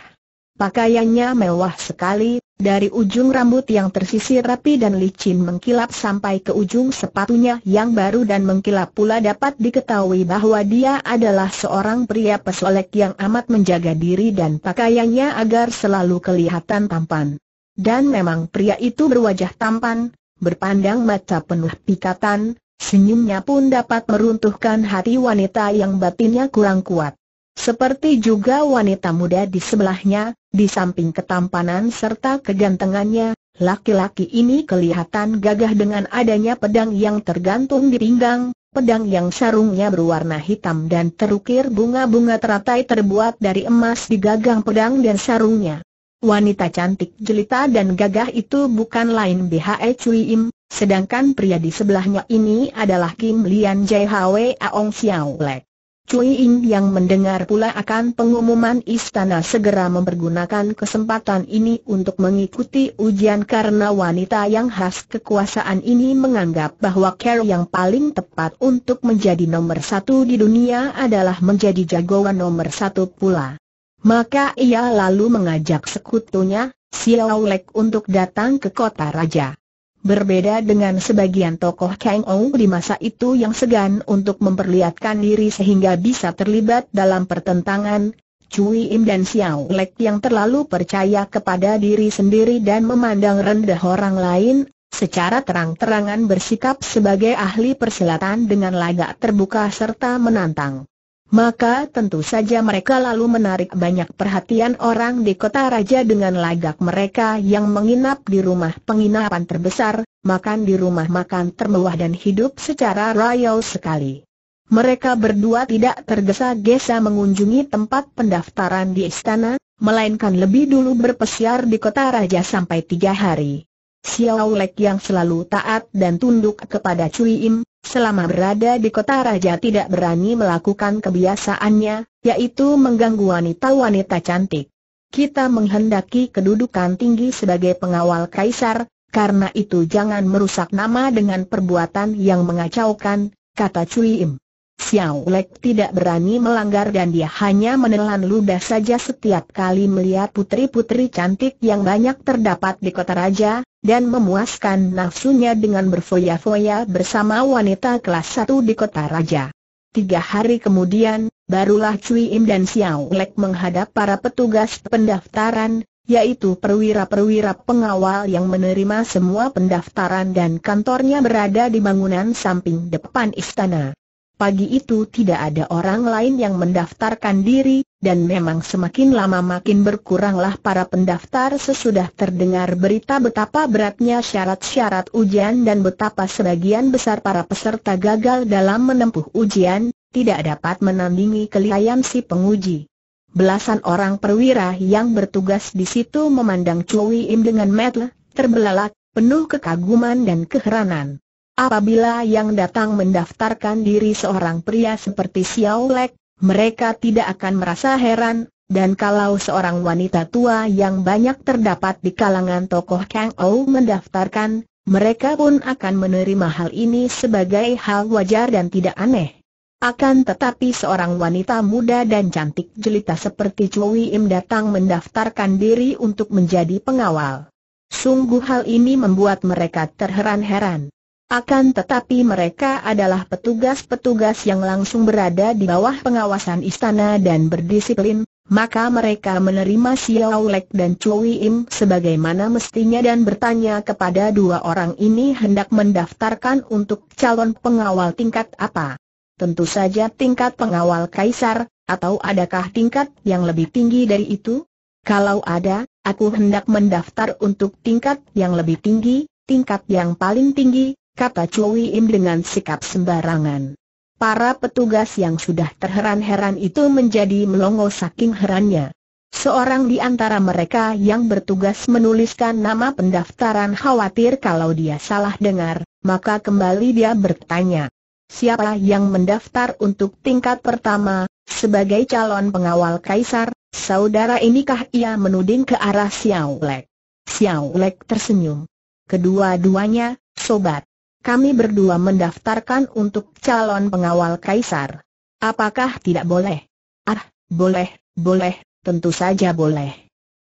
Pakaiannya mewah sekali, dari ujung rambut yang tersisir rapi dan licin mengkilap sampai ke ujung sepatunya yang baru dan mengkilap pula dapat diketahui bahwa dia adalah seorang pria pesolek yang amat menjaga diri dan pakaiannya agar selalu kelihatan tampan. Dan memang pria itu berwajah tampan, berpandang mata penuh pikatan, senyumnya pun dapat meruntuhkan hati wanita yang batinnya kurang kuat. Seperti juga wanita muda di sebelahnya, di samping ketampanan serta kegantengannya, laki-laki ini kelihatan gagah dengan adanya pedang yang tergantung di pinggang, pedang yang sarungnya berwarna hitam dan terukir bunga-bunga teratai terbuat dari emas di gagang pedang dan sarungnya. Wanita cantik jelita dan gagah itu bukan lain BHE Cui Im, sedangkan pria di sebelahnya ini adalah Kim Lian Jai Hwe Aong Xiao Lek. Cui Ing yang mendengar pula akan pengumuman istana segera mempergunakan kesempatan ini untuk mengikuti ujian karena wanita yang khas kekuasaan ini menganggap bahwa care yang paling tepat untuk menjadi nomor satu di dunia adalah menjadi jagoan nomor satu pula. Maka ia lalu mengajak sekutunya, Xiao Lek untuk datang ke kota raja. Berbeda dengan sebagian tokoh Kang Ong di masa itu yang segan untuk memperlihatkan diri sehingga bisa terlibat dalam pertentangan, Cui Im dan Xiao Lek yang terlalu percaya kepada diri sendiri dan memandang rendah orang lain, secara terang-terangan bersikap sebagai ahli persilatan dengan lagak terbuka serta menantang maka tentu saja mereka lalu menarik banyak perhatian orang di kota raja dengan lagak mereka yang menginap di rumah penginapan terbesar, makan di rumah makan termewah dan hidup secara royal sekali. Mereka berdua tidak tergesa-gesa mengunjungi tempat pendaftaran di istana, melainkan lebih dulu berpesiar di kota raja sampai tiga hari. Xiao Lek yang selalu taat dan tunduk kepada Cui Im, selama berada di kota raja tidak berani melakukan kebiasaannya, yaitu mengganggu wanita-wanita cantik. Kita menghendaki kedudukan tinggi sebagai pengawal kaisar, karena itu jangan merusak nama dengan perbuatan yang mengacaukan, kata Cui Im. Xiao Lek tidak berani melanggar dan dia hanya menelan ludah saja setiap kali melihat putri-putri cantik yang banyak terdapat di kota raja, dan memuaskan nafsunya dengan berfoya-foya bersama wanita kelas satu di kota raja. Tiga hari kemudian, barulah Cui Im dan Xiao Lek menghadap para petugas pendaftaran, yaitu perwira-perwira pengawal yang menerima semua pendaftaran dan kantornya berada di bangunan samping depan istana. Pagi itu tidak ada orang lain yang mendaftarkan diri, dan memang semakin lama makin berkuranglah para pendaftar sesudah terdengar berita betapa beratnya syarat-syarat ujian dan betapa sebagian besar para peserta gagal dalam menempuh ujian, tidak dapat menandingi kelihayan si penguji. Belasan orang perwira yang bertugas di situ memandang Cui Im dengan metel, terbelalak, penuh kekaguman dan keheranan. Apabila yang datang mendaftarkan diri seorang pria seperti Xiao Lek, mereka tidak akan merasa heran, dan kalau seorang wanita tua yang banyak terdapat di kalangan tokoh Kang Ou mendaftarkan, mereka pun akan menerima hal ini sebagai hal wajar dan tidak aneh. Akan tetapi seorang wanita muda dan cantik jelita seperti Chui Im datang mendaftarkan diri untuk menjadi pengawal. Sungguh hal ini membuat mereka terheran-heran. Akan tetapi mereka adalah petugas-petugas yang langsung berada di bawah pengawasan istana dan berdisiplin, maka mereka menerima Xiao Lek dan Chui Im sebagaimana mestinya dan bertanya kepada dua orang ini hendak mendaftarkan untuk calon pengawal tingkat apa. Tentu saja tingkat pengawal kaisar, atau adakah tingkat yang lebih tinggi dari itu? Kalau ada, aku hendak mendaftar untuk tingkat yang lebih tinggi, tingkat yang paling tinggi, kata Chui Im dengan sikap sembarangan. Para petugas yang sudah terheran-heran itu menjadi melongo saking herannya. Seorang di antara mereka yang bertugas menuliskan nama pendaftaran khawatir kalau dia salah dengar, maka kembali dia bertanya. Siapa yang mendaftar untuk tingkat pertama, sebagai calon pengawal kaisar, saudara inikah ia menuding ke arah Xiao Lek. Xiao Lek tersenyum. Kedua-duanya, sobat kami berdua mendaftarkan untuk calon pengawal kaisar. Apakah tidak boleh? Ah, boleh, boleh, tentu saja boleh.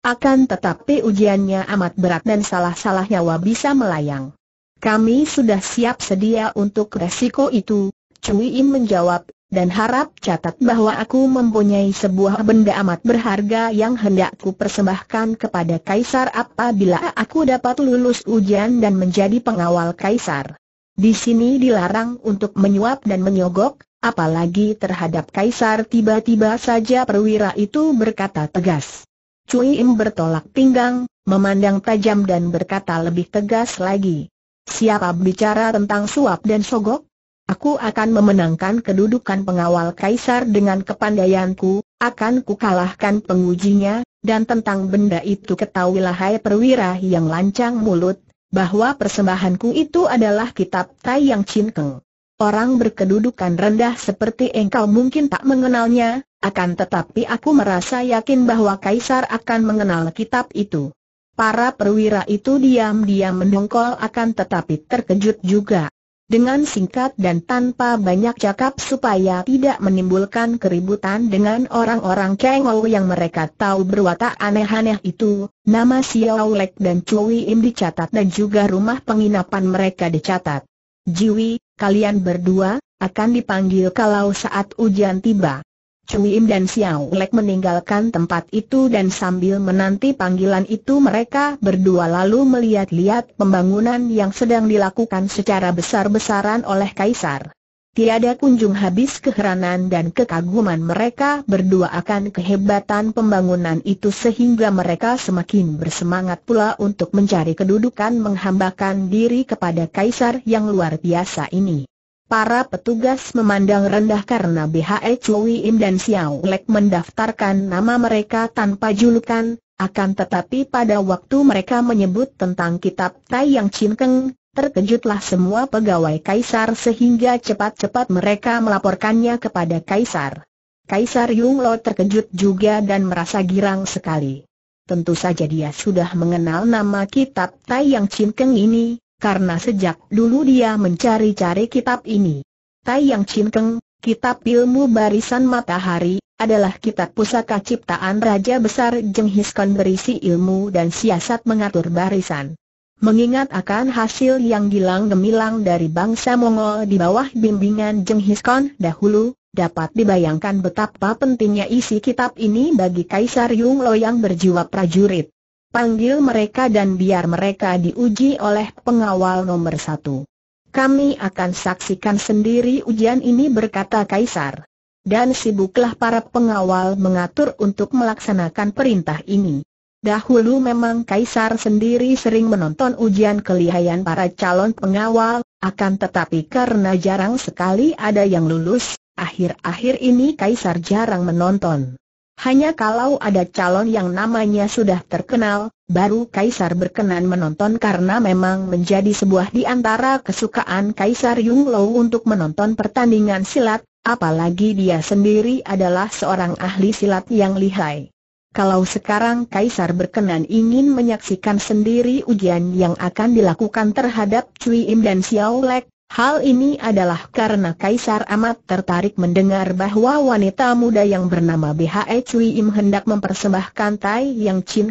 Akan tetapi ujiannya amat berat dan salah-salah nyawa bisa melayang. Kami sudah siap sedia untuk resiko itu, Cui Im menjawab, dan harap catat bahwa aku mempunyai sebuah benda amat berharga yang hendak ku persembahkan kepada Kaisar apabila aku dapat lulus ujian dan menjadi pengawal Kaisar. Di sini dilarang untuk menyuap dan menyogok, apalagi terhadap kaisar tiba-tiba saja perwira itu berkata tegas. Cui Im bertolak pinggang, memandang tajam dan berkata lebih tegas lagi. Siapa bicara tentang suap dan sogok? Aku akan memenangkan kedudukan pengawal kaisar dengan kepandaianku, akan kukalahkan pengujinya, dan tentang benda itu ketahuilah hai perwira yang lancang mulut, bahwa persembahanku itu adalah kitab Tai Yang Chin Keng. Orang berkedudukan rendah seperti engkau mungkin tak mengenalnya, akan tetapi aku merasa yakin bahwa Kaisar akan mengenal kitab itu. Para perwira itu diam-diam mendongkol akan tetapi terkejut juga dengan singkat dan tanpa banyak cakap supaya tidak menimbulkan keributan dengan orang-orang Kengou yang mereka tahu berwatak aneh-aneh itu, nama Xiao Lek dan Cui Im dicatat dan juga rumah penginapan mereka dicatat. Jiwi, kalian berdua, akan dipanggil kalau saat ujian tiba. Cui Im dan Xiao Lek meninggalkan tempat itu dan sambil menanti panggilan itu mereka berdua lalu melihat-lihat pembangunan yang sedang dilakukan secara besar-besaran oleh Kaisar. Tiada kunjung habis keheranan dan kekaguman mereka berdua akan kehebatan pembangunan itu sehingga mereka semakin bersemangat pula untuk mencari kedudukan menghambakan diri kepada Kaisar yang luar biasa ini. Para petugas memandang rendah karena BHE Chui Im dan Xiao Lek mendaftarkan nama mereka tanpa julukan, akan tetapi pada waktu mereka menyebut tentang kitab Tai Yang Cinkeng, terkejutlah semua pegawai kaisar sehingga cepat-cepat mereka melaporkannya kepada kaisar. Kaisar Yung Lo terkejut juga dan merasa girang sekali. Tentu saja dia sudah mengenal nama kitab Tai Yang Cinkeng ini, karena sejak dulu dia mencari-cari kitab ini. Tai Yang Chin Keng, Kitab Ilmu Barisan Matahari, adalah kitab pusaka ciptaan Raja Besar Jenghis Khan berisi ilmu dan siasat mengatur barisan. Mengingat akan hasil yang gilang gemilang dari bangsa Mongol di bawah bimbingan Jenghis Khan dahulu, dapat dibayangkan betapa pentingnya isi kitab ini bagi Kaisar Yung Lo yang berjiwa prajurit. Panggil mereka dan biar mereka diuji oleh pengawal nomor satu. Kami akan saksikan sendiri ujian ini berkata Kaisar. Dan sibuklah para pengawal mengatur untuk melaksanakan perintah ini. Dahulu memang Kaisar sendiri sering menonton ujian kelihayan para calon pengawal, akan tetapi karena jarang sekali ada yang lulus, akhir-akhir ini Kaisar jarang menonton. Hanya kalau ada calon yang namanya sudah terkenal, baru Kaisar berkenan menonton karena memang menjadi sebuah di antara kesukaan Kaisar Yunglou untuk menonton pertandingan silat, apalagi dia sendiri adalah seorang ahli silat yang lihai. Kalau sekarang Kaisar berkenan ingin menyaksikan sendiri ujian yang akan dilakukan terhadap Cui Im dan Xiao Lek, Hal ini adalah karena Kaisar amat tertarik mendengar bahwa wanita muda yang bernama BHE Cui Im hendak mempersembahkan Tai Yang Chin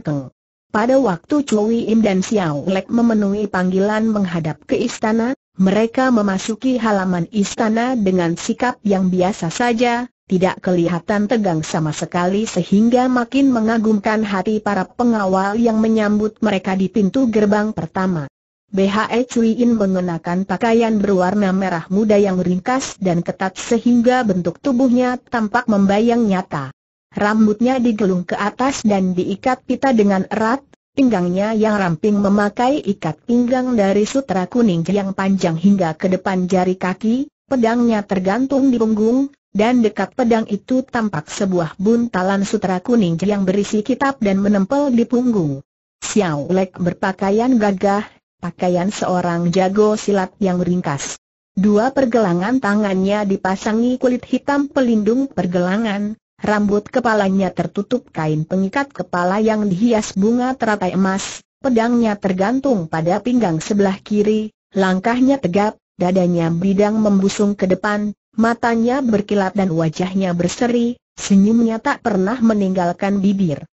Pada waktu Cui Im dan Xiao Lek memenuhi panggilan menghadap ke istana, mereka memasuki halaman istana dengan sikap yang biasa saja, tidak kelihatan tegang sama sekali sehingga makin mengagumkan hati para pengawal yang menyambut mereka di pintu gerbang pertama. BHE Cui In mengenakan pakaian berwarna merah muda yang ringkas dan ketat sehingga bentuk tubuhnya tampak membayang nyata. Rambutnya digelung ke atas dan diikat pita dengan erat, pinggangnya yang ramping memakai ikat pinggang dari sutra kuning yang panjang hingga ke depan jari kaki, pedangnya tergantung di punggung, dan dekat pedang itu tampak sebuah buntalan sutra kuning yang berisi kitab dan menempel di punggung. Xiao Lek berpakaian gagah, pakaian seorang jago silat yang ringkas. Dua pergelangan tangannya dipasangi kulit hitam pelindung pergelangan, rambut kepalanya tertutup kain pengikat kepala yang dihias bunga teratai emas, pedangnya tergantung pada pinggang sebelah kiri, langkahnya tegap, dadanya bidang membusung ke depan, matanya berkilat dan wajahnya berseri, senyumnya tak pernah meninggalkan bibir.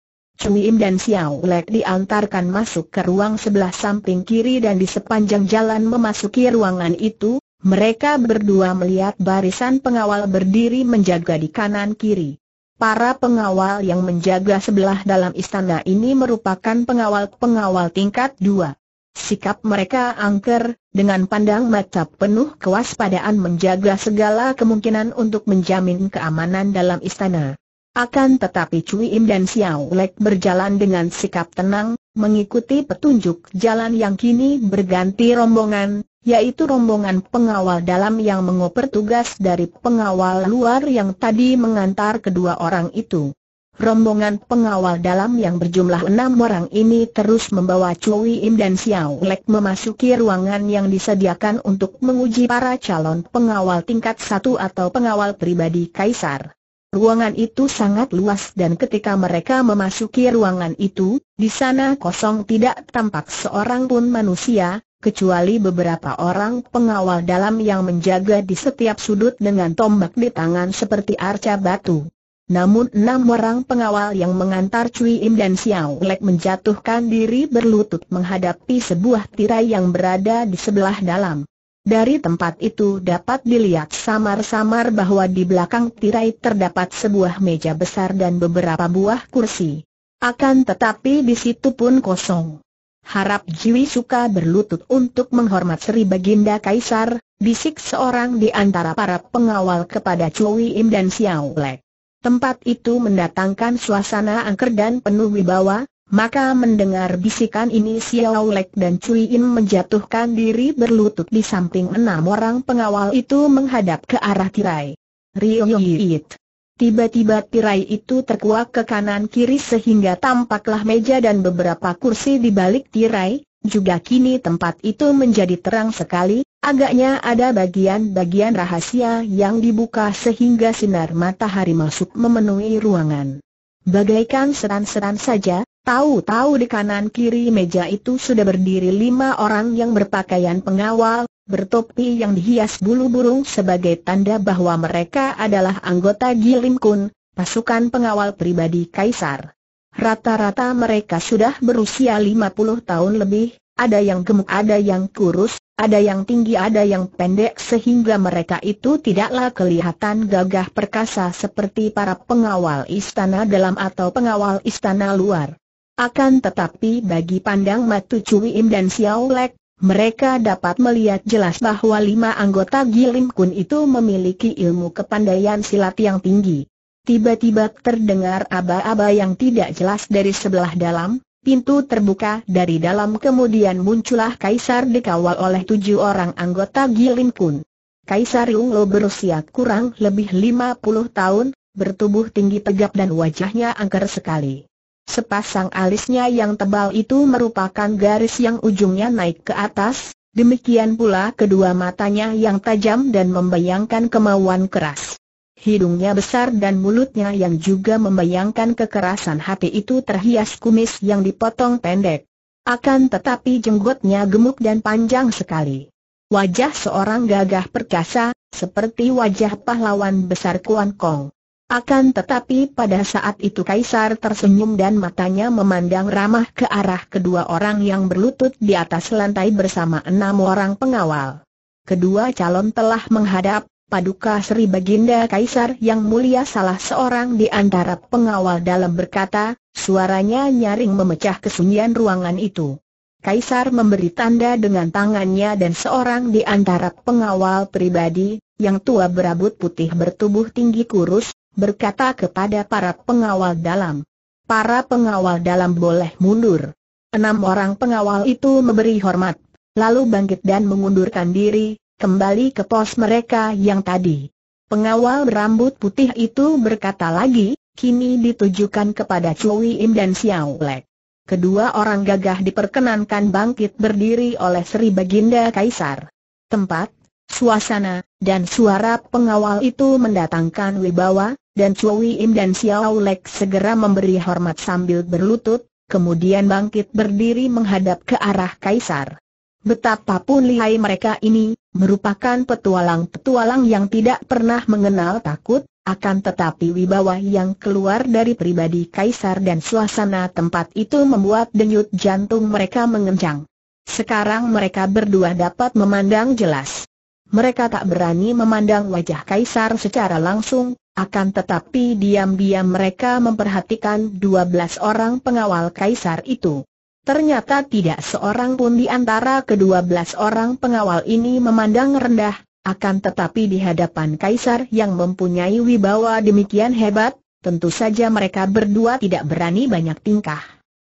Cui Im dan Xiao Lek diantarkan masuk ke ruang sebelah samping kiri dan di sepanjang jalan memasuki ruangan itu, mereka berdua melihat barisan pengawal berdiri menjaga di kanan kiri. Para pengawal yang menjaga sebelah dalam istana ini merupakan pengawal-pengawal tingkat dua. Sikap mereka angker, dengan pandang mata penuh kewaspadaan menjaga segala kemungkinan untuk menjamin keamanan dalam istana. Akan tetapi Cui Im dan Xiao Lek berjalan dengan sikap tenang, mengikuti petunjuk jalan yang kini berganti rombongan, yaitu rombongan pengawal dalam yang mengoper tugas dari pengawal luar yang tadi mengantar kedua orang itu. Rombongan pengawal dalam yang berjumlah enam orang ini terus membawa Cui Im dan Xiao Lek memasuki ruangan yang disediakan untuk menguji para calon pengawal tingkat satu atau pengawal pribadi Kaisar. Ruangan itu sangat luas dan ketika mereka memasuki ruangan itu, di sana kosong tidak tampak seorang pun manusia, kecuali beberapa orang pengawal dalam yang menjaga di setiap sudut dengan tombak di tangan seperti arca batu. Namun enam orang pengawal yang mengantar Cui Im dan Xiao Lek menjatuhkan diri berlutut menghadapi sebuah tirai yang berada di sebelah dalam. Dari tempat itu dapat dilihat samar-samar bahwa di belakang tirai terdapat sebuah meja besar dan beberapa buah kursi. Akan tetapi di situ pun kosong. Harap Jiwi suka berlutut untuk menghormat Sri Baginda Kaisar, bisik seorang di antara para pengawal kepada Chui Im dan Xiao Lek. Tempat itu mendatangkan suasana angker dan penuh wibawa, maka mendengar bisikan ini Xiao Lek dan Cui In menjatuhkan diri berlutut di samping enam orang pengawal itu menghadap ke arah tirai. Rio Yiit. Tiba-tiba tirai itu terkuak ke kanan kiri sehingga tampaklah meja dan beberapa kursi di balik tirai, juga kini tempat itu menjadi terang sekali, agaknya ada bagian-bagian rahasia yang dibuka sehingga sinar matahari masuk memenuhi ruangan. Bagaikan seran-seran saja, Tahu-tahu di kanan kiri meja itu sudah berdiri lima orang yang berpakaian pengawal, bertopi yang dihias bulu burung sebagai tanda bahwa mereka adalah anggota Gilim Kun, pasukan pengawal pribadi Kaisar. Rata-rata mereka sudah berusia lima puluh tahun lebih, ada yang gemuk ada yang kurus, ada yang tinggi ada yang pendek sehingga mereka itu tidaklah kelihatan gagah perkasa seperti para pengawal istana dalam atau pengawal istana luar. Akan tetapi bagi pandang Matu Cui Im dan Xiao Lek, mereka dapat melihat jelas bahwa lima anggota Gilim Kun itu memiliki ilmu kepandaian silat yang tinggi. Tiba-tiba terdengar aba-aba yang tidak jelas dari sebelah dalam, pintu terbuka dari dalam kemudian muncullah Kaisar dikawal oleh tujuh orang anggota Gilim Kun. Kaisar Yung Lo berusia kurang lebih lima puluh tahun, bertubuh tinggi tegap dan wajahnya angker sekali. Sepasang alisnya yang tebal itu merupakan garis yang ujungnya naik ke atas, demikian pula kedua matanya yang tajam dan membayangkan kemauan keras. Hidungnya besar dan mulutnya yang juga membayangkan kekerasan hati itu terhias kumis yang dipotong pendek. Akan tetapi jenggotnya gemuk dan panjang sekali. Wajah seorang gagah perkasa, seperti wajah pahlawan besar Kuan Kong. Akan tetapi pada saat itu Kaisar tersenyum dan matanya memandang ramah ke arah kedua orang yang berlutut di atas lantai bersama enam orang pengawal. Kedua calon telah menghadap, Paduka Sri Baginda Kaisar yang mulia salah seorang di antara pengawal dalam berkata, suaranya nyaring memecah kesunyian ruangan itu. Kaisar memberi tanda dengan tangannya dan seorang di antara pengawal pribadi, yang tua berabut putih bertubuh tinggi kurus, berkata kepada para pengawal dalam. Para pengawal dalam boleh mundur. Enam orang pengawal itu memberi hormat, lalu bangkit dan mengundurkan diri, kembali ke pos mereka yang tadi. Pengawal berambut putih itu berkata lagi, kini ditujukan kepada Cui Im dan Xiao Lek. Kedua orang gagah diperkenankan bangkit berdiri oleh Sri Baginda Kaisar. Tempat, suasana, dan suara pengawal itu mendatangkan wibawa, dan Chui Im dan Xiao Lek segera memberi hormat sambil berlutut, kemudian bangkit berdiri menghadap ke arah kaisar. Betapapun lihai mereka ini, merupakan petualang-petualang yang tidak pernah mengenal takut, akan tetapi wibawa yang keluar dari pribadi kaisar dan suasana tempat itu membuat denyut jantung mereka mengencang. Sekarang mereka berdua dapat memandang jelas. Mereka tak berani memandang wajah kaisar secara langsung, akan tetapi diam-diam mereka memperhatikan 12 orang pengawal kaisar itu. Ternyata tidak seorang pun di antara kedua belas orang pengawal ini memandang rendah, akan tetapi di hadapan kaisar yang mempunyai wibawa demikian hebat, tentu saja mereka berdua tidak berani banyak tingkah.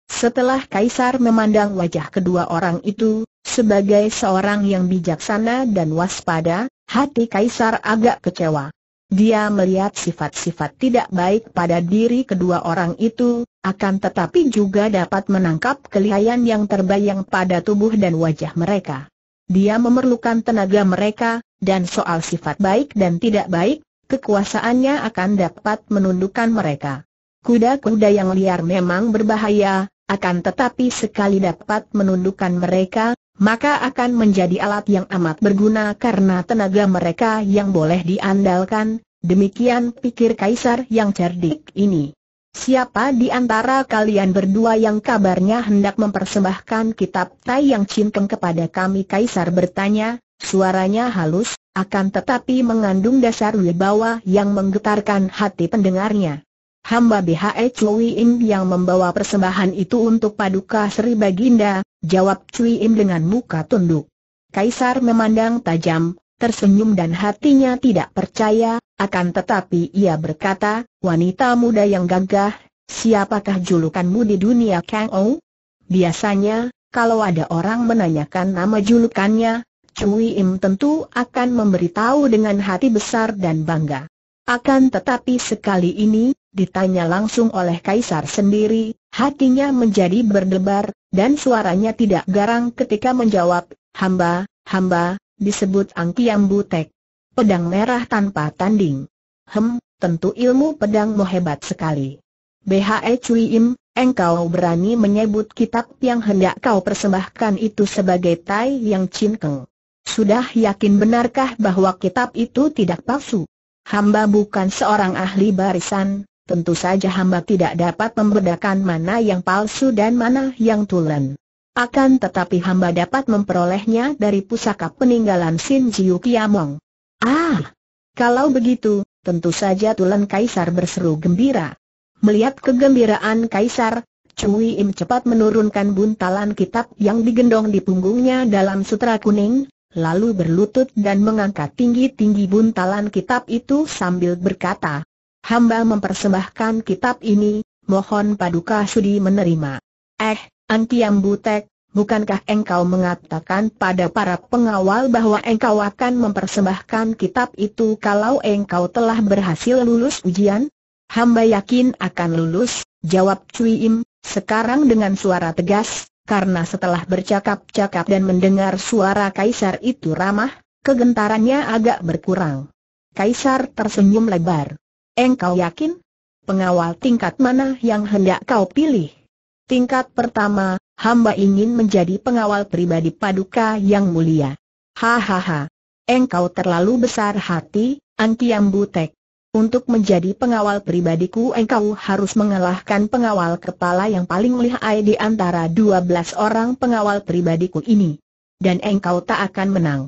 Setelah kaisar memandang wajah kedua orang itu, sebagai seorang yang bijaksana dan waspada, hati kaisar agak kecewa. Dia melihat sifat-sifat tidak baik pada diri kedua orang itu, akan tetapi juga dapat menangkap kelihayan yang terbayang pada tubuh dan wajah mereka. Dia memerlukan tenaga mereka, dan soal sifat baik dan tidak baik, kekuasaannya akan dapat menundukkan mereka. Kuda-kuda yang liar memang berbahaya, akan tetapi sekali dapat menundukkan mereka, maka akan menjadi alat yang amat berguna karena tenaga mereka yang boleh diandalkan, demikian pikir Kaisar yang cerdik ini. Siapa di antara kalian berdua yang kabarnya hendak mempersembahkan kitab Tai yang Cinkeng kepada kami? Kaisar bertanya, suaranya halus, akan tetapi mengandung dasar wibawa yang menggetarkan hati pendengarnya hamba BHE Cui Im yang membawa persembahan itu untuk paduka Sri Baginda, jawab Cui Im dengan muka tunduk. Kaisar memandang tajam, tersenyum dan hatinya tidak percaya, akan tetapi ia berkata, wanita muda yang gagah, siapakah julukanmu di dunia Kang Ou? Biasanya, kalau ada orang menanyakan nama julukannya, Cui Im tentu akan memberitahu dengan hati besar dan bangga. Akan tetapi sekali ini, Ditanya langsung oleh Kaisar sendiri, hatinya menjadi berdebar, dan suaranya tidak garang ketika menjawab, hamba, hamba, disebut Angkiam Butek. Pedang merah tanpa tanding. Hem, tentu ilmu pedangmu hebat sekali. BHE Cui Im, engkau berani menyebut kitab yang hendak kau persembahkan itu sebagai Tai Yang Cinkeng. Sudah yakin benarkah bahwa kitab itu tidak palsu? Hamba bukan seorang ahli barisan, Tentu saja hamba tidak dapat membedakan mana yang palsu dan mana yang tulen. Akan tetapi hamba dapat memperolehnya dari pusaka peninggalan Sin Jiu Kiamong. Ah! Kalau begitu, tentu saja Tulen Kaisar berseru gembira. Melihat kegembiraan Kaisar, Cui Im cepat menurunkan buntalan kitab yang digendong di punggungnya dalam sutra kuning, lalu berlutut dan mengangkat tinggi-tinggi buntalan kitab itu sambil berkata, hamba mempersembahkan kitab ini, mohon paduka sudi menerima. Eh, Antiam Butek, bukankah engkau mengatakan pada para pengawal bahwa engkau akan mempersembahkan kitab itu kalau engkau telah berhasil lulus ujian? Hamba yakin akan lulus, jawab Cui Im, sekarang dengan suara tegas, karena setelah bercakap-cakap dan mendengar suara kaisar itu ramah, kegentarannya agak berkurang. Kaisar tersenyum lebar. Engkau yakin? Pengawal tingkat mana yang hendak kau pilih? Tingkat pertama, hamba ingin menjadi pengawal pribadi paduka yang mulia. Hahaha. Engkau terlalu besar hati, Antiam Butek. Untuk menjadi pengawal pribadiku engkau harus mengalahkan pengawal kepala yang paling lihai di antara 12 orang pengawal pribadiku ini. Dan engkau tak akan menang.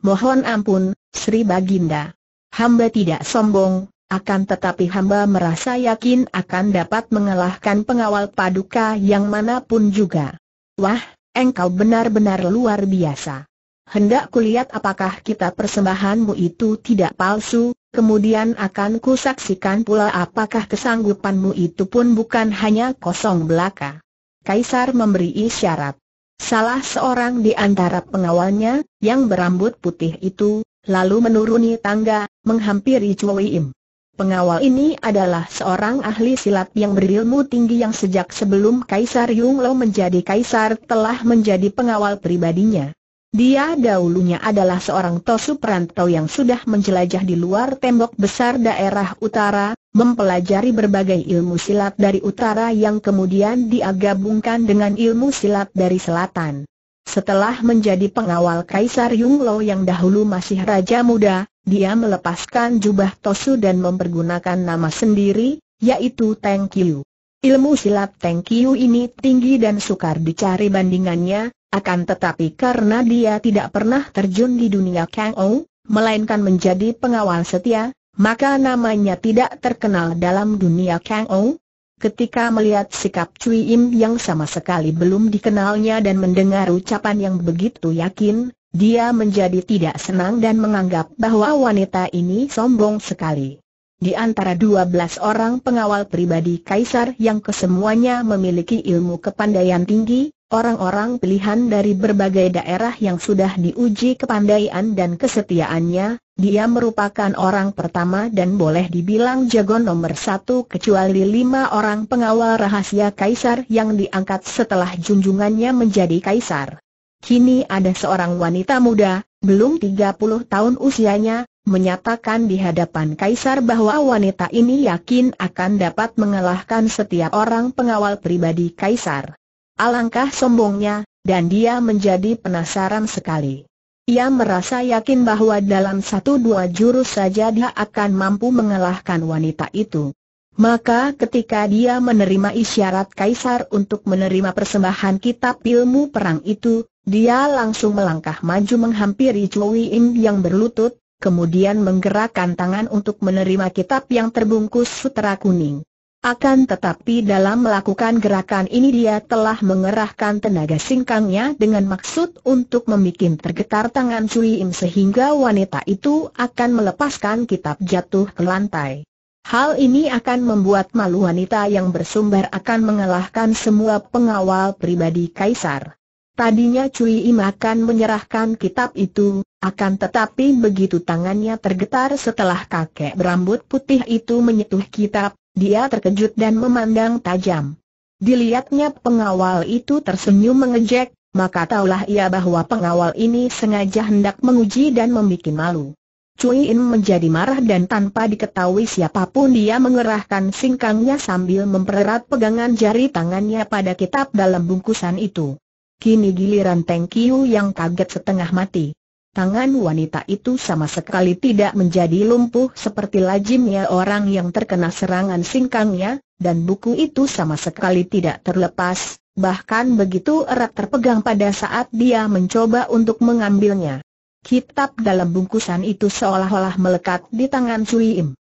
Mohon ampun, Sri Baginda. Hamba tidak sombong, akan tetapi hamba merasa yakin akan dapat mengalahkan pengawal paduka yang manapun juga. Wah, engkau benar-benar luar biasa. Hendak kulihat apakah kita persembahanmu itu tidak palsu, kemudian akan kusaksikan pula apakah kesanggupanmu itu pun bukan hanya kosong belaka. Kaisar memberi isyarat. Salah seorang di antara pengawalnya, yang berambut putih itu, lalu menuruni tangga, menghampiri Cui Im. Pengawal ini adalah seorang ahli silat yang berilmu tinggi yang sejak sebelum Kaisar Yunglo menjadi kaisar telah menjadi pengawal pribadinya. Dia dahulunya adalah seorang tosu perantau yang sudah menjelajah di luar tembok besar daerah utara, mempelajari berbagai ilmu silat dari utara yang kemudian diagabungkan dengan ilmu silat dari selatan. Setelah menjadi pengawal Kaisar Yunglo yang dahulu masih raja muda, dia melepaskan jubah Tosu dan mempergunakan nama sendiri, yaitu Teng Qiu. Ilmu silat Teng Qiu ini tinggi dan sukar dicari bandingannya, akan tetapi karena dia tidak pernah terjun di dunia Kang Ou, melainkan menjadi pengawal setia, maka namanya tidak terkenal dalam dunia Kang Ou, Ketika melihat sikap Cui Im yang sama sekali belum dikenalnya dan mendengar ucapan yang begitu yakin, dia menjadi tidak senang dan menganggap bahwa wanita ini sombong sekali. Di antara 12 orang pengawal pribadi kaisar yang kesemuanya memiliki ilmu kepandaian tinggi, orang-orang pilihan dari berbagai daerah yang sudah diuji kepandaian dan kesetiaannya, dia merupakan orang pertama dan boleh dibilang jago nomor satu kecuali lima orang pengawal rahasia kaisar yang diangkat setelah junjungannya menjadi kaisar. Kini ada seorang wanita muda, belum 30 tahun usianya, menyatakan di hadapan kaisar bahwa wanita ini yakin akan dapat mengalahkan setiap orang pengawal pribadi kaisar. Alangkah sombongnya, dan dia menjadi penasaran sekali. Ia merasa yakin bahwa dalam satu dua jurus saja dia akan mampu mengalahkan wanita itu. Maka ketika dia menerima isyarat kaisar untuk menerima persembahan kitab ilmu perang itu, dia langsung melangkah maju menghampiri Cui Im yang berlutut, kemudian menggerakkan tangan untuk menerima kitab yang terbungkus sutra kuning. Akan tetapi dalam melakukan gerakan ini dia telah mengerahkan tenaga singkangnya dengan maksud untuk membuat tergetar tangan Cui Im sehingga wanita itu akan melepaskan kitab jatuh ke lantai. Hal ini akan membuat malu wanita yang bersumber akan mengalahkan semua pengawal pribadi Kaisar. Tadinya Cui Im akan menyerahkan kitab itu, akan tetapi begitu tangannya tergetar setelah kakek berambut putih itu menyentuh kitab, dia terkejut dan memandang tajam. Dilihatnya pengawal itu tersenyum mengejek, maka taulah ia bahwa pengawal ini sengaja hendak menguji dan membuat malu. Cui In menjadi marah dan tanpa diketahui siapapun dia mengerahkan singkangnya sambil mempererat pegangan jari tangannya pada kitab dalam bungkusan itu. Kini giliran Teng Kiu yang kaget setengah mati. Tangan wanita itu sama sekali tidak menjadi lumpuh seperti lajimnya orang yang terkena serangan singkangnya, dan buku itu sama sekali tidak terlepas, bahkan begitu erat terpegang pada saat dia mencoba untuk mengambilnya. Kitab dalam bungkusan itu seolah-olah melekat di tangan Cui Im.